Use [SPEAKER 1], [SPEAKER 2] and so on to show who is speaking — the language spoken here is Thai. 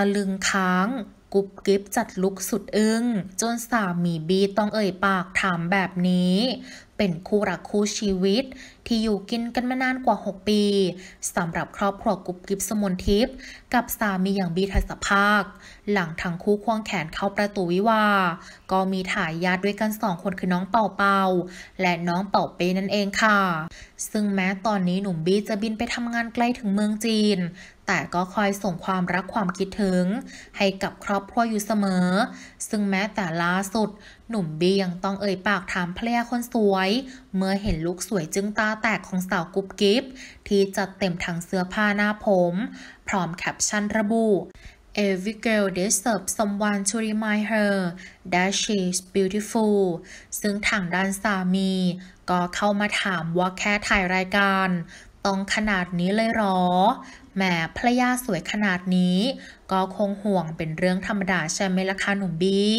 [SPEAKER 1] ตะลึงค้างกุ๊บกิ๊บ จัดลุกสุดอึง้งจนสามีบีต้องเอ่ย ปากถามแบบนี้ เป็นคู่รักคู่ชีวิต ที่อยู่กินกันมานานกว่า 6 ปีสำหรับครอบครัวกุ๊บกิ๊บ สมนทิพย์กับสามีอย่างบีทัศภาค หลังทั้งคู่ควงแขนเข้าประตูวิวาก็มีถ่ายญาติด้วยกันสองคนคือน้องเป่าเป่าและน้องเป่าเปนั่นเองค่ะ ซึ่งแม้ตอนนี้หนุ่มบีจะบินไปทำงานใกล้ถึงเมืองจีน แต่ก็คอยส่งความรักความคิดถึง ให้กับครอบอบครัวอยู่เสมอ ซึ่งแม้แต่ล่าสุด หนุ่มบียังต้องเอ่ยปากถามภรรยาคนสวย เมื่อเห็นลูกสวยจึงตาแตกของสาวกุ๊บกิ๊บที่จัดเต็มทั้งเสื้อผ้าหน้าผม พร้อมแคปชั่นระบุ Every girl deserves someone to remind her that she's beautiful ซึ่งทางด้านสามี ก็เข้ามาถามว่าแค่ถ่ายรายการต้องขนาดนี้เลยหรอแหมภรรยาสวยขนาดนี้ ก็คงห่วงเป็นเรื่องธรรมดา ใช่ไหมล่ะคะหนุ่มบี้